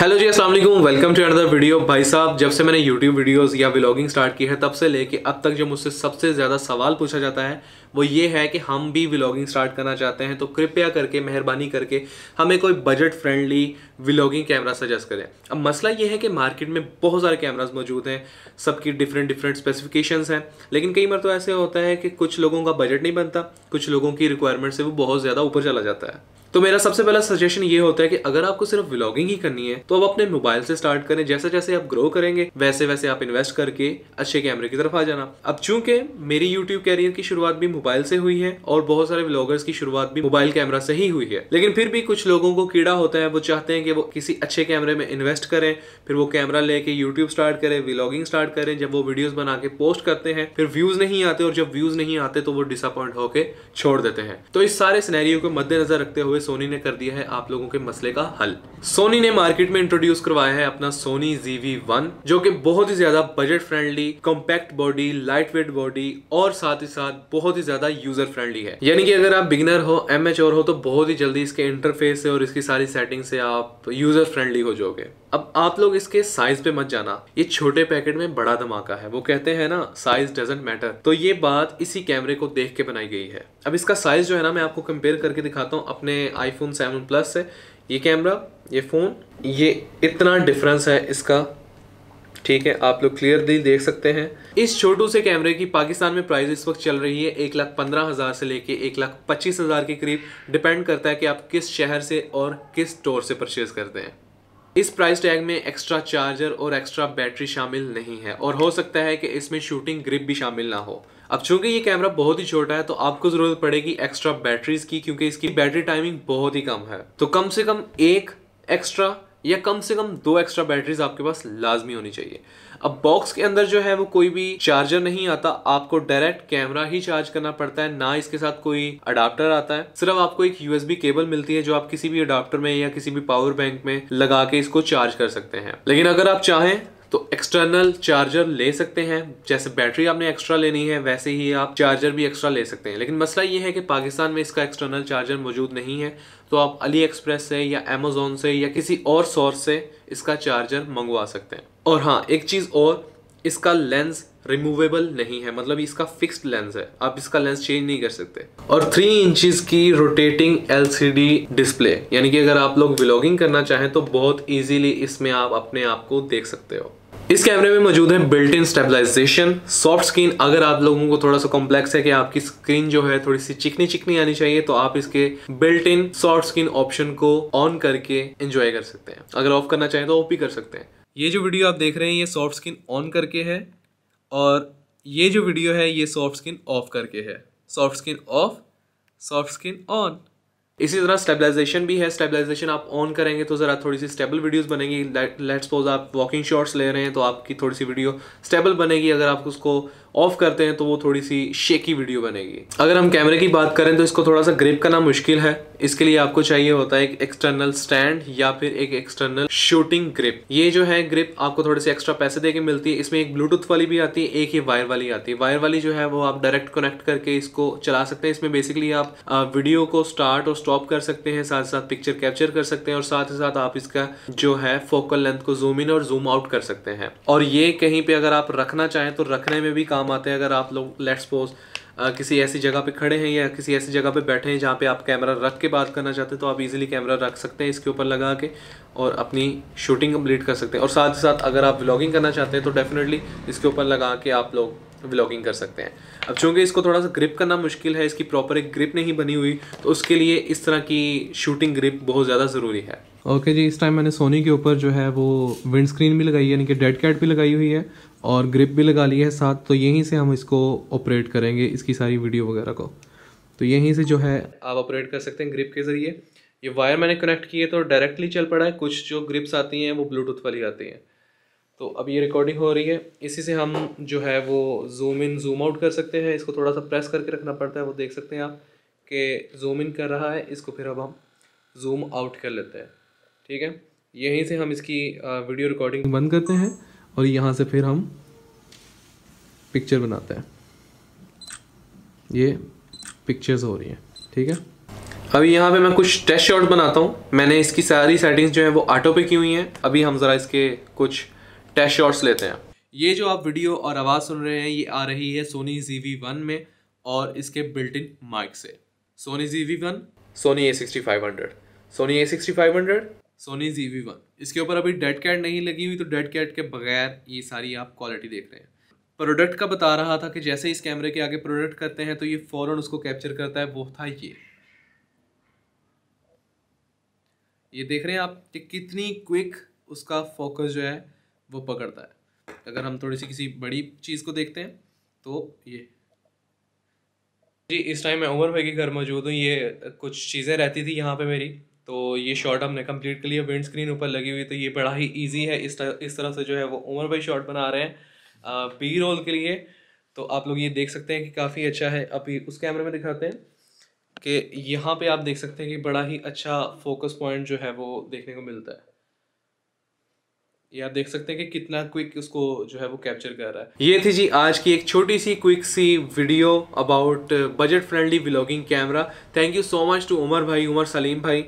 hello जी अस्सलाम वालेकुम welcome to another video भाई साहब जब से मैंने यूट्यूब वीडियोस या व्लॉगिंग स्टार्ट की है तब से लेके अब तक जो मुझसे सबसे ज़्यादा सवाल पूछा जाता है वो ये है कि हम भी व्लॉगिंग स्टार्ट करना चाहते हैं तो कृपया करके मेहरबानी करके हमें कोई budget friendly vlogging camera suggest करें अब मसला ये है कि मार्केट में बहुत सारे कैमराज मौजूद हैं सबकी डिफरेंट डिफरेंट स्पेसिफिकेशन हैं लेकिन कई बार तो ऐसे होता है कि कुछ लोगों का बजट नहीं बनता कुछ लोगों की रिक्वायरमेंट से वो बहुत ज़्यादा ऊपर चला जाता है तो मेरा सबसे पहला सजेशन ये होता है कि अगर आपको सिर्फ व्लॉगिंग ही करनी है तो आप अपने मोबाइल से स्टार्ट करें जैसे जैसे आप ग्रो करेंगे वैसे वैसे आप इन्वेस्ट करके अच्छे कैमरे की तरफ आ जाना अब चूंकि मेरी यूट्यूब कैरियर की शुरुआत भी मोबाइल से हुई है और बहुत सारे व्लॉगर्स की शुरुआत भी मोबाइल कैमरा से ही हुई है लेकिन फिर भी कुछ लोगों को कीड़ा होता है वो चाहते हैं कि वो किसी अच्छे कैमरे में इन्वेस्ट करें फिर वो कैमरा लेके यूट्यूब स्टार्ट करें व्लॉगिंग स्टार्ट करें जब वो वीडियोज बना के पोस्ट करते हैं फिर व्यूज नहीं आते और जब व्यूज नहीं आते तो वो डिसअपॉइंट होकर छोड़ देते हैं तो इस सारे सिनेरियो को मद्देनजर रखते हुए सोनी ने कर दिया है आप लोगों के मसले का हल सोनी ने मार्केट में इंट्रोड्यूस करवाया है अपना सोनी जीवी वन जो कि बहुत ही ज्यादा budget friendly compact body light weight body और साथ ही साथ बहुत ही ज्यादा यूजर फ्रेंडली है यानी कि अगर आप बिगनर हो एम हो तो बहुत ही जल्दी इसके इंटरफेस से और इसकी सारी सेटिंग से आप यूजर फ्रेंडली हो जाओगे अब आप लोग इसके साइज पे मत जाना ये छोटे पैकेट में बड़ा धमाका है वो कहते हैं ना साइज डजेंट मैटर तो ये बात इसी कैमरे को देख के बनाई गई है अब इसका साइज जो है ना मैं आपको कंपेयर करके दिखाता हूँ अपने आईफोन सेवन प्लस से ये कैमरा ये फ़ोन ये इतना डिफरेंस है इसका ठीक है आप लोग क्लियरली देख सकते हैं इस छोटू से कैमरे की पाकिस्तान में प्राइस इस वक्त चल रही है एक लाख पंद्रह हज़ार से लेके एक लाख पच्चीस हज़ार के करीब डिपेंड करता है कि आप किस शहर से और किस स्टोर से परचेज़ करते हैं इस प्राइस टैग में एक्स्ट्रा चार्जर और एक्स्ट्रा बैटरी शामिल नहीं है और हो सकता है कि इसमें शूटिंग ग्रिप भी शामिल ना हो अब चूंकि ये कैमरा बहुत ही छोटा है तो आपको ज़रूरत पड़ेगी एक्स्ट्रा बैटरीज की क्योंकि इसकी बैटरी टाइमिंग बहुत ही कम है तो कम से कम एक एक्स्ट्रा या कम से कम दो एक्स्ट्रा बैटरीज आपके पास लाजमी होनी चाहिए अब बॉक्स के अंदर जो है वो कोई भी चार्जर नहीं आता आपको डायरेक्ट कैमरा ही चार्ज करना पड़ता है ना इसके साथ कोई अडाप्टर आता है सिर्फ आपको एक यूएसबी केबल मिलती है जो आप किसी भी अडाप्टर में या किसी भी पावर बैंक में लगा के इसको चार्ज कर सकते हैं लेकिन अगर आप चाहें तो एक्सटर्नल चार्जर ले सकते हैं जैसे बैटरी आपने एक्स्ट्रा लेनी है वैसे ही आप चार्जर भी एक्स्ट्रा ले सकते हैं लेकिन मसला यह है कि पाकिस्तान में इसका एक्सटर्नल चार्जर मौजूद नहीं है तो आप अली एक्सप्रेस से या अमेज़ोन से या किसी और सोर्स से इसका चार्जर मंगवा सकते हैं और हाँ एक चीज़ और इसका लेंस रिमूवेबल नहीं है मतलब इसका फिक्स्ड लेंस है आप इसका लेंस चेंज नहीं कर सकते और थ्री इंचज की रोटेटिंग एलसीडी डिस्प्ले यानी कि अगर आप लोग ब्लॉगिंग करना चाहें तो बहुत इजीली इसमें आप अपने आप को देख सकते हो इस कैमरे में मौजूद है built in stabilization soft screen अगर आप लोगों को थोड़ा सा कॉम्प्लेक्स है कि आपकी स्क्रीन जो है थोड़ी सी चिकनी चिकनी आनी चाहिए तो आप इसके built in soft screen option को ऑन करके एंजॉय कर सकते हैं अगर ऑफ करना चाहें तो ऑफ भी कर सकते हैं ये जो वीडियो आप देख रहे हैं ये सॉफ्ट स्क्रीन ऑन करके है और ये जो वीडियो है ये सॉफ्ट स्क्रीन ऑफ करके है soft screen off soft screen on इसी तरह स्टेबलाइजेशन भी है स्टेबलाइजेशन आप ऑन करेंगे तो ज़रा थोड़ी सी स्टेबल वीडियोस बनेगी लेट्स सपोज आप वॉकिंग शॉट्स ले रहे हैं तो आपकी थोड़ी सी वीडियो स्टेबल बनेगी अगर आप उसको ऑफ करते हैं तो वो थोड़ी सी शेकी वीडियो बनेगी अगर हम कैमरे की बात करें तो इसको थोड़ा सा ग्रिप करना मुश्किल है इसके लिए आपको चाहिए होता है एक एक्सटर्नल स्टैंड या फिर एक एक्सटर्नल शूटिंग ग्रिप ये जो है ग्रिप आपको थोड़े से एक्स्ट्रा पैसे दे के मिलती है इसमें एक ब्लूटूथ वाली भी आती है एक ही वायर वाली आती है वायर वाली जो है वो आप डायरेक्ट कनेक्ट करके इसको चला सकते हैं इसमें बेसिकली आप वीडियो uh, को स्टार्ट और स्टॉप कर सकते हैं साथ साथ पिक्चर कैप्चर कर सकते हैं और साथ ही साथ आप इसका जो है फोकल लेंथ को जूम इन और जूम आउट कर सकते हैं और ये कहीं पे अगर आप रखना चाहें तो रखने में भी काम आते हैं अगर आप लोग लेट्स पोज किसी ऐसी जगह पे खड़े हैं या किसी ऐसी जगह पे बैठे हैं जहाँ पे आप कैमरा रख के बात करना चाहते हैं तो आप इजीली कैमरा रख सकते हैं इसके ऊपर लगा के और अपनी शूटिंग कंप्लीट कर सकते हैं और साथ ही साथ अगर आप व्लॉगिंग करना चाहते हैं तो डेफिनेटली इसके ऊपर लगा के आप लोग व्लॉगिंग कर सकते हैं अब चूँकि इसको थोड़ा सा ग्रिप करना मुश्किल है इसकी प्रॉपर एक ग्रिप नहीं बनी हुई तो उसके लिए इस तरह की शूटिंग ग्रिप बहुत ज़्यादा ज़रूरी है ओके okay जी इस टाइम मैंने सोनी के ऊपर जो है वो विंड स्क्रीन भी लगाई है यानी कि डेड कैट भी लगाई हुई है और ग्रिप भी लगा ली है साथ तो यहीं से हम इसको ऑपरेट करेंगे इसकी सारी वीडियो वगैरह को तो यहीं से जो है आप ऑपरेट कर सकते हैं ग्रिप के ज़रिए ये वायर मैंने कनेक्ट किए तो डायरेक्टली चल पड़ा है कुछ जो ग्रिप्स आती हैं वो ब्लूटूथ वाली आती हैं तो अब ये रिकॉर्डिंग हो रही है इसी से हम जो है वो जूम इन जूम आउट कर सकते हैं इसको थोड़ा सा प्रेस करके रखना पड़ता है वो देख सकते हैं आप कि जूम इन कर रहा है इसको फिर अब हम जूम आउट कर लेते हैं ठीक है यहीं से हम इसकी वीडियो रिकॉर्डिंग बंद करते हैं और यहाँ से फिर हम पिक्चर बनाते हैं ये पिक्चर्स हो रही हैं ठीक है अभी यहाँ पे मैं कुछ टेस्ट शॉट बनाता हूँ मैंने इसकी सारी सेटिंग्स जो है वो ऑटो पे की हुई हैं अभी हम ज़रा इसके कुछ टेस्ट शॉट्स लेते हैं ये जो आप वीडियो और आवाज़ सुन रहे हैं ये आ रही है सोनी जी वी वन में और इसके बिल्ट इन माइक से Sony G V one Sony A sixty five hundred Sony A sixty five hundred Sony G V one इसके ऊपर अभी डेड कैट नहीं लगी हुई तो डेड कैट के बगैर ये सारी आप क्वालिटी देख रहे हैं प्रोडक्ट का बता रहा था कि जैसे इस कैमरे के आगे प्रोडक्ट करते हैं तो ये फ़ौरन उसको कैप्चर करता है वो था ये ये देख रहे हैं आप कि कितनी क्विक उसका फोकस जो है वो पकड़ता है अगर हम थोड़ी सी किसी बड़ी चीज़ को देखते हैं तो ये जी इस टाइम मैं उमर भाई के घर मौजूद हूँ ये कुछ चीज़ें रहती थी यहाँ पे मेरी तो ये शॉट हमने कंप्लीट कर लिया विंड स्क्रीन ऊपर लगी हुई तो ये बड़ा ही ईजी है इस तरह इस तरह से जो है वो उमर भाई शॉट बना रहे हैं बी रोल के लिए तो आप लोग ये देख सकते हैं कि काफ़ी अच्छा है अभी उस कैमरे में दिखाते हैं कि यहाँ पे आप देख सकते हैं कि बड़ा ही अच्छा फोकस पॉइंट जो है वो देखने को मिलता है ये आप देख सकते हैं कि कितना क्विक उसको जो है वो कैप्चर कर रहा है ये थी जी आज की एक छोटी सी क्विक सी video about budget friendly vlogging camera thank you so much to Umar भाई उमर सलीम भाई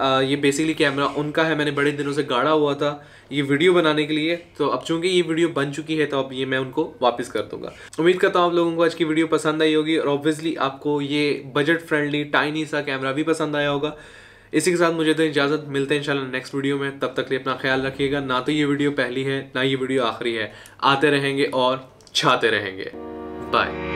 आ, ये बेसिकली कैमरा उनका है मैंने बड़े दिनों से गाड़ा हुआ था ये वीडियो बनाने के लिए तो अब चूंकि ये वीडियो बन चुकी है तो अब ये मैं उनको वापस कर दूंगा उम्मीद करता हूँ आप लोगों को आज की वीडियो पसंद आई होगी और ऑब्वियसली आपको ये बजट फ्रेंडली टाइनी सा कैमरा भी पसंद आया होगा इसी के साथ मुझे तो इजाज़त मिलते हैं इंशाल्लाह नेक्स्ट वीडियो में तब तक लिए अपना ख्याल रखिएगा ना तो ये वीडियो पहली है ना ये वीडियो आखिरी है आते रहेंगे और छाते रहेंगे बाय